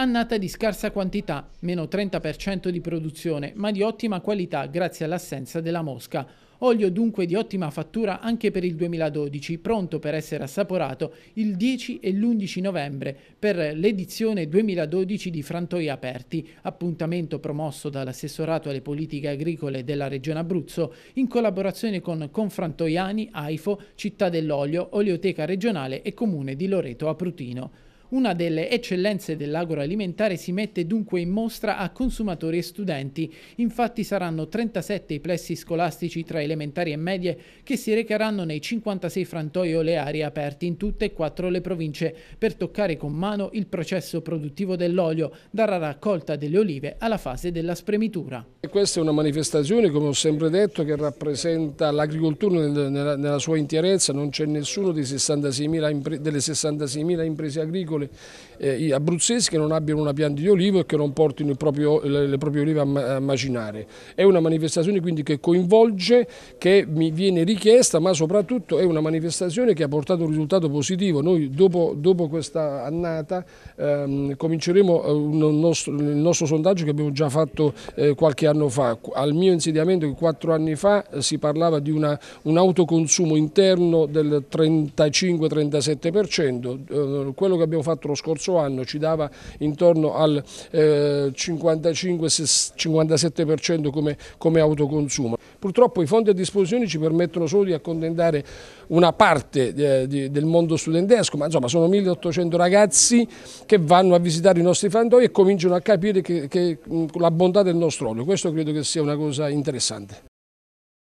annata di scarsa quantità, meno 30% di produzione, ma di ottima qualità grazie all'assenza della mosca. Olio dunque di ottima fattura anche per il 2012, pronto per essere assaporato il 10 e l'11 novembre per l'edizione 2012 di Frantoi Aperti, appuntamento promosso dall'assessorato alle politiche agricole della Regione Abruzzo in collaborazione con Confrantoiani, AIFO, Città dell'Olio, Olioteca Regionale e Comune di Loreto Aprutino. Una delle eccellenze dell'agroalimentare si mette dunque in mostra a consumatori e studenti. Infatti saranno 37 i plessi scolastici tra elementari e medie che si recheranno nei 56 frantoi oleari aperti in tutte e quattro le province per toccare con mano il processo produttivo dell'olio, dalla raccolta delle olive alla fase della spremitura. E questa è una manifestazione, come ho sempre detto, che rappresenta l'agricoltura nella, sua intierezza, non c'è nessuno 66 delle 66.000 imprese agricole agricoli eh, abruzzesi che non abbiano una pianta di olivo e che non portino proprio, le, le, proprie olive a, a, macinare. È una manifestazione quindi che coinvolge, che mi viene richiesta, ma soprattutto è una manifestazione che ha portato un risultato positivo. Noi dopo, dopo questa annata ehm, cominceremo eh, nostro, il nostro sondaggio che abbiamo già fatto eh, qualche anno fa. Al mio insediamento, quattro anni fa, eh, si parlava di una, un autoconsumo interno del 35-37%. Eh, quello che abbiamo fatto fatto lo scorso anno ci dava intorno al eh, 55-57% come, come autoconsumo. Purtroppo i fondi a disposizione ci permettono solo di accontentare una parte eh, di, del mondo studentesco, ma insomma sono 1800 ragazzi che vanno a visitare i nostri fantoi e cominciano a capire che, che, la bontà del nostro olio. Questo credo che sia una cosa interessante.